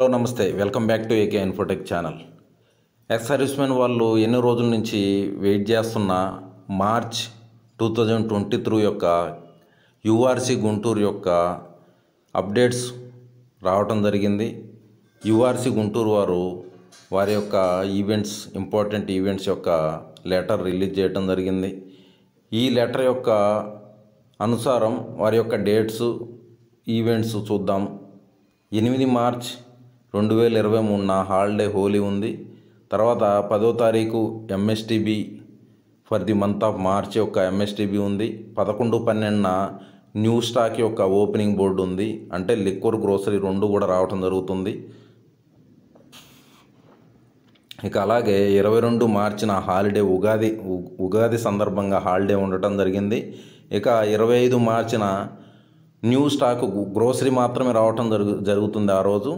hello నమస్తే welcome back to AK infotech channel ex వాళ్ళు ఎన్ని రోజుల నుంచి వెయిట్ చేస్తున్న March two thousand twenty three యొక్క యుఆర్సి గుంటూరు యొక్క అప్డేట్స్ రావటం జరిగింది యుఆర్సి గుంటూరు వారు వారి యొక్క ఈవెంట్స్ ఇంపార్టెంట్ ఈవెంట్స్ యొక్క లెటర్ రిలీజ్ చేయటం జరిగింది ఈ లెటర్ యొక్క అనుసారం వారి యొక్క డేట్స్ ఈవెంట్స్ చూద్దాం ఎనిమిది మార్చ్ రెండు వేల ఇరవై మూడున హాలిడే హోలీ ఉంది తర్వాత పదో తారీఖు MSTB for the month of March యొక్క ఎంఎస్టీబీ ఉంది పదకొండు పన్నెండున న్యూ స్టాక్ యొక్క ఓపెనింగ్ బోర్డు ఉంది అంటే లిక్వర్ గ్రోసరీ రెండు కూడా రావటం జరుగుతుంది ఇక అలాగే ఇరవై రెండు మార్చిన హాలిడే ఉగాది ఉగాది సందర్భంగా హాలిడే ఉండటం జరిగింది ఇక ఇరవై ఐదు మార్చిన న్యూ స్టాక్ గ్రోసరీ మాత్రమే రావటం జరుగు జరుగుతుంది ఆ రోజు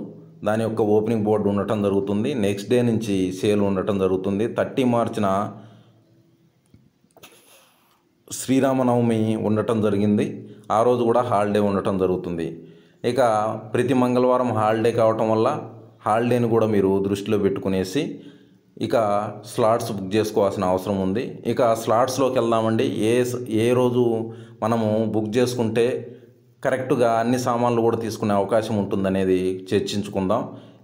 దాని యొక్క ఓపెనింగ్ బోర్డు ఉండటం జరుగుతుంది నెక్స్ట్ డే నుంచి సేల్ ఉండటం జరుగుతుంది థర్టీ మార్చిన శ్రీరామనవమి ఉండటం జరిగింది ఆ రోజు కూడా హాలిడే ఉండటం జరుగుతుంది ఇక ప్రతి మంగళవారం హాలిడే కావటం వల్ల హాలిడేని కూడా మీరు దృష్టిలో పెట్టుకునేసి ఇక స్లాట్స్ బుక్ చేసుకోవాల్సిన అవసరం ఉంది ఇక స్లాట్స్లోకి వెళ్దామండి ఏ ఏ రోజు మనము బుక్ చేసుకుంటే కరెక్ట్గా అన్ని సామాన్లు కూడా తీసుకునే అవకాశం ఉంటుందనేది చర్చించుకుందాం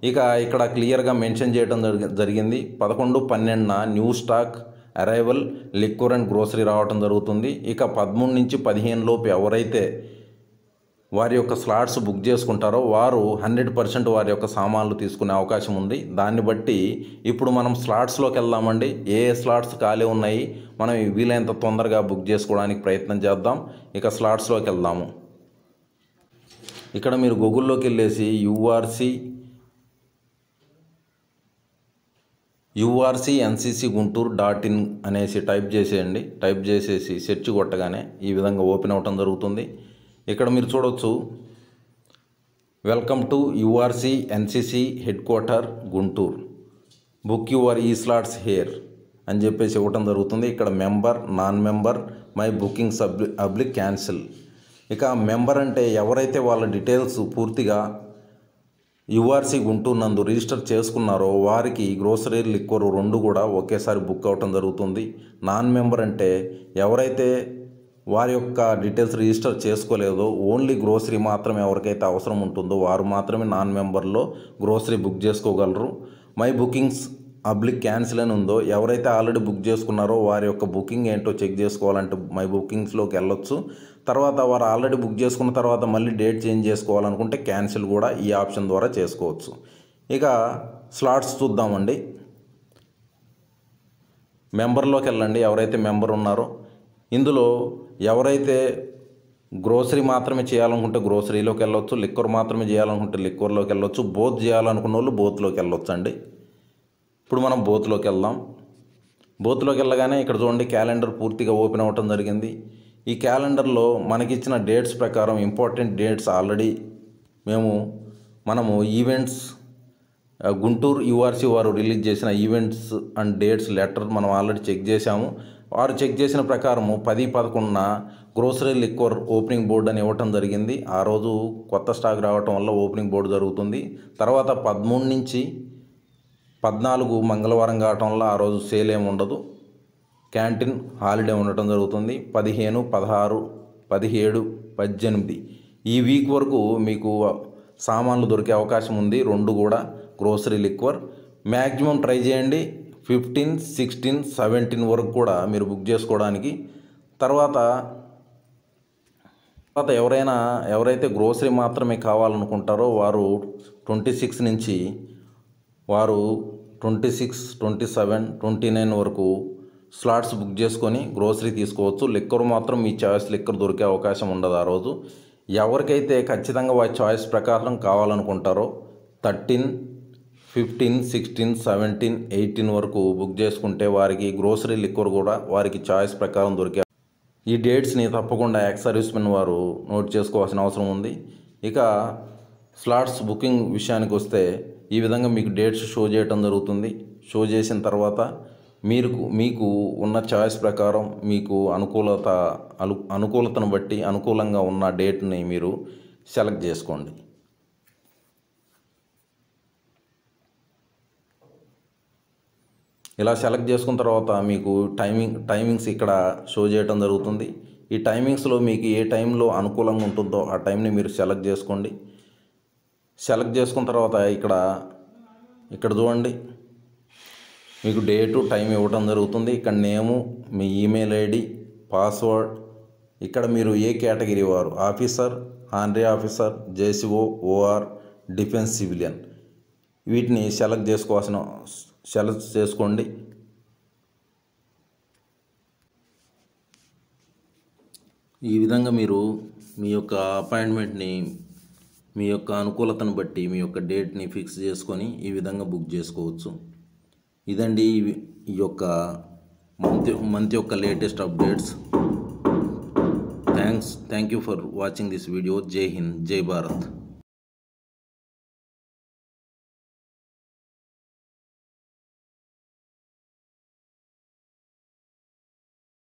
ఇక ఇక్కడ క్లియర్గా మెన్షన్ చేయడం జరిగింది పదకొండు పన్నెండున new stock arrival liquor and grocery రావటం జరుగుతుంది ఇక పదమూడు నుంచి పదిహేను లోపు ఎవరైతే వారి యొక్క స్లాట్స్ బుక్ చేసుకుంటారో వారు హండ్రెడ్ పర్సెంట్ వారి యొక్క సామాన్లు తీసుకునే అవకాశం ఉంది దాన్ని బట్టి ఇప్పుడు మనం స్లాట్స్లోకి వెళ్దామండి ఏ స్లాట్స్ ఖాళీ ఉన్నాయి మనం వీలైనంత తొందరగా బుక్ చేసుకోవడానికి ప్రయత్నం చేద్దాం ఇక స్లాట్స్లోకి వెళ్దాము ఇక్కడ మీరు గూగుల్లోకి వెళ్ళేసి URC URC NCC Guntur dot in అనేసి టైప్ చేసేయండి టైప్ చేసేసి సెర్చ్ కొట్టగానే ఈ విధంగా ఓపెన్ అవ్వటం జరుగుతుంది ఇక్కడ మీరు చూడవచ్చు welcome to URC NCC head quarter Guntur book your ఈ స్లాట్స్ హేర్ అని చెప్పేసి ఇవ్వటం జరుగుతుంది ఇక్కడ member non member my booking సబ్లి అబ్లిక్ క్యాన్సిల్ ఇక మెంబర్ అంటే ఎవరైతే వాళ్ళ డీటెయిల్స్ పూర్తిగా యూఆర్సీ గుంటూరు నందు రిజిస్టర్ చేసుకున్నారో వారికి గ్రోసరీ లిక్వర్ రెండు కూడా ఒకేసారి బుక్ అవటం జరుగుతుంది నాన్ మెంబర్ అంటే ఎవరైతే వారి యొక్క డీటెయిల్స్ రిజిస్టర్ చేసుకోలేదో ఓన్లీ గ్రోసరీ మాత్రమే ఎవరికైతే అవసరం ఉంటుందో వారు మాత్రమే నాన్ మెంబర్లో గ్రోసరీ బుక్ చేసుకోగలరు మై బుకింగ్స్ పబ్లిక్ క్యాన్సిల్ అని ఉందో ఎవరైతే ఆల్రెడీ బుక్ చేసుకున్నారో వారి యొక్క బుకింగ్ ఏంటో చెక్ చేసుకోవాలంటే మై బుకింగ్స్లోకి వెళ్ళొచ్చు తర్వాత వారు ఆల్రెడీ బుక్ చేసుకున్న తర్వాత మళ్ళీ డేట్ చేంజ్ చేసుకోవాలనుకుంటే క్యాన్సిల్ కూడా ఈ ఆప్షన్ ద్వారా చేసుకోవచ్చు ఇక స్లాట్స్ చూద్దామండి మెంబర్లోకి వెళ్ళండి ఎవరైతే మెంబర్ ఉన్నారో ఇందులో ఎవరైతే గ్రోసరీ మాత్రమే చేయాలనుకుంటే గ్రోసరీలోకి వెళ్ళొచ్చు లిక్వర్ మాత్రమే చేయాలనుకుంటే లిక్వర్లోకి వెళ్ళొచ్చు బోత్ చేయాలనుకున్న వాళ్ళు బోత్లోకి వెళ్ళొచ్చు అండి ఇప్పుడు మనం బోత్లోకి వెళ్దాం బోత్లోకి వెళ్ళగానే ఇక్కడ చూడండి క్యాలెండర్ పూర్తిగా ఓపెన్ అవ్వటం జరిగింది ఈ క్యాలెండర్లో మనకిచ్చిన డేట్స్ ప్రకారం ఇంపార్టెంట్ డేట్స్ ఆల్రెడీ మేము మనము ఈవెంట్స్ గుంటూరు యూఆర్సీ వారు రిలీజ్ చేసిన ఈవెంట్స్ అండ్ డేట్స్ లెటర్ మనం ఆల్రెడీ చెక్ చేశాము వారు చెక్ చేసిన ప్రకారము పది పదకొండున గ్రోసరీ లిక్వర్ ఓపెనింగ్ బోర్డు అని ఇవ్వటం జరిగింది ఆ రోజు కొత్త స్టాక్ రావటం వల్ల ఓపెనింగ్ బోర్డు జరుగుతుంది తర్వాత పదమూడు నుంచి పద్నాలుగు మంగళవారం కావటంలో ఆ రోజు సేల్ ఏమి ఉండదు క్యాంటీన్ హాలిడే ఉండటం జరుగుతుంది పదిహేను పదహారు పదిహేడు పద్దెనిమిది ఈ వీక్ వరకు మీకు సామాన్లు దొరికే అవకాశం ఉంది రెండు కూడా గ్రోసరీ లిక్వర్ మ్యాక్సిమం ట్రై చేయండి ఫిఫ్టీన్ సిక్స్టీన్ సెవెంటీన్ వరకు కూడా మీరు బుక్ చేసుకోవడానికి తర్వాత తర్వాత ఎవరైనా ఎవరైతే గ్రోసరీ మాత్రమే కావాలనుకుంటారో వారు ట్వంటీ సిక్స్ నుంచి వారు twenty six twenty seven twenty nine వరకు స్లాట్స్ బుక్ చేసుకొని గ్రోసరీ తీసుకోవచ్చు లిక్కర్ మాత్రం మీ చాయిస్ లిక్కర్ దొరికే అవకాశం ఉండదు ఆ రోజు ఎవరికైతే ఖచ్చితంగా వారి చాయిస్ ప్రకారం కావాలనుకుంటారో thirteen fifteen sixteen seventeen eighteen వరకు బుక్ చేసుకుంటే వారికి గ్రోసరీ లిక్కర్ కూడా వారికి చాయిస్ ప్రకారం దొరికే ఈ డేట్స్ని తప్పకుండా ఎక్స్ సర్వీస్మెన్ వారు నోట్ చేసుకోవాల్సిన అవసరం ఉంది ఇక స్లాట్స్ బుకింగ్ విషయానికి వస్తే ఈ విధంగా మీకు డేట్స్ షో చేయటం జరుగుతుంది షో చేసిన తర్వాత మీరు మీకు ఉన్న చాయిస్ ప్రకారం మీకు అనుకూలత అను అనుకూలతను బట్టి అనుకూలంగా ఉన్న డేట్ని మీరు సెలెక్ట్ చేసుకోండి ఇలా సెలెక్ట్ చేసుకున్న తర్వాత మీకు టైమింగ్ టైమింగ్స్ ఇక్కడ షో చేయటం జరుగుతుంది ఈ టైమింగ్స్లో మీకు ఏ టైంలో అనుకూలంగా ఉంటుందో ఆ టైంని మీరు సెలెక్ట్ చేసుకోండి సెలెక్ట్ చేసుకున్న తర్వాత ఇక్కడ ఇక్కడ చూడండి మీకు డేటు టైం ఇవ్వటం జరుగుతుంది ఇక్కడ నేము మీ ఈమెయిల్ ఐడి పాస్వర్డ్ ఇక్కడ మీరు ఏ కేటగిరీ వారు ఆఫీసర్ ఆండ్రీ officer JCO OR defence civilian వీటిని సెలెక్ట్ చేసుకోవాల్సిన సెలెక్ట్ చేసుకోండి ఈ విధంగా మీరు మీ యొక్క అపాయింట్మెంట్ని మీ యొక్క అనుకూలతను బట్టి మీ యొక్క డేట్ని ఫిక్స్ చేసుకొని ఈ విధంగా బుక్ చేసుకోవచ్చు ఇదండి ఈ యొక్క మంత్ మంత్ యొక్క latest updates thanks thank you for watching this video జై హింద్ జై భారత్